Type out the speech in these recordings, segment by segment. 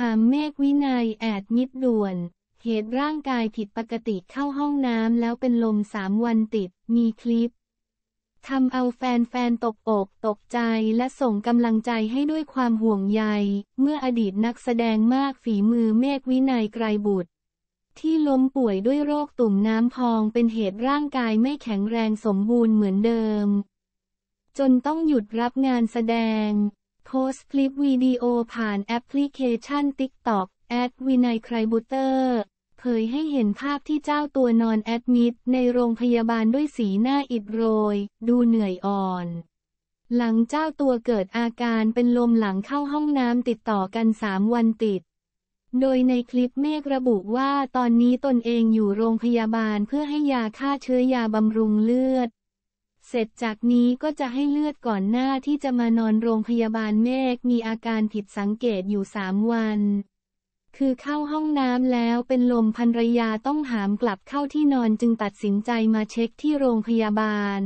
หามเมฆวินัยแอดมิดด่วน เหตุร่างกายผิดปกติเข้าห้องน้ำแล้วเป็นลมสามวันติด มีคลิปทำเอาแฟนๆตกอกตกใจและส่งกำลังใจให้ด้วยความห่วงใยเมื่ออดีตนักแสดงมากฝีมือเมฆวินัยไกรบุตร ที่ล้มป่วยด้วยโรคตุ่มน้ำพองเป็นเหตุร่างกายไม่แข็งแรงสมบูรณ์เหมือนเดิม จนต้องหยุดรับงานแสดงสต์คลิปวิดีโอผ่านแอปพลิเคชัน TikTok แอดวินัยไครบูเตอร์เผยให้เห็นภาพที่เจ้าตัวนอนแอดมิดในโรงพยาบาลด้วยสีหน้าอิดโรย ดูเหนื่อยอ่อน หลังเจ้าตัวเกิดอาการเป็นลมหลังเข้าห้องน้ำติดต่อกันสามวันติด โดยในคลิปเมฆระบุว่าตอนนี้ตนเองอยู่โรงพยาบาลเพื่อให้ยาฆ่าเชื้อยาบำรุงเลือดเสร็จจากนี้ก็จะให้เลือดก่อนหน้าที่จะมานอนโรงพยาบาลเมฆมีอาการผิดสังเกตอยู่สามวัน คือเข้าห้องน้ำแล้วเป็นลมพันรยาต้องหามกลับเข้าที่นอนจึงตัดสินใจมาเช็คที่โรงพยาบาล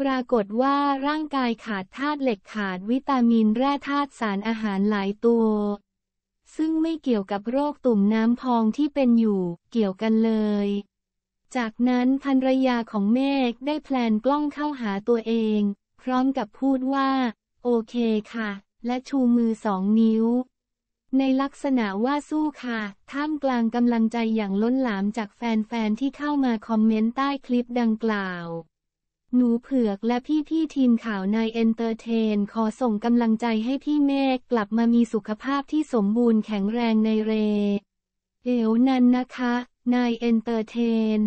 ปรากฏว่าร่างกายขาดธาตุเหล็กขาดวิตามินแร่ธาตุสารอาหารหลายตัว ซึ่งไม่เกี่ยวกับโรคตุ่มน้ำพองที่เป็นอยู่เกี่ยวกันเลยจากนั้นภรรยาของเมฆได้แพลนกล้องเข้าหาตัวเอง พร้อมกับพูดว่า โอเคค่ะ และชูมือสองนิ้ว ในลักษณะว่าสู้ค่ะ ท่ามกลางกำลังใจอย่างล้นหลามจากแฟนๆที่เข้ามาคอมเมนต์ใต้คลิปดังกล่าว หนูเผือกและพี่พี่ทีมข่าวนายเอนเตอร์เทน ขอส่งกำลังใจให้พี่เมฆกลับมามีสุขภาพที่สมบูรณ์แข็งแรงในเรเอวนันนะคะนายเอนเตอร์เทน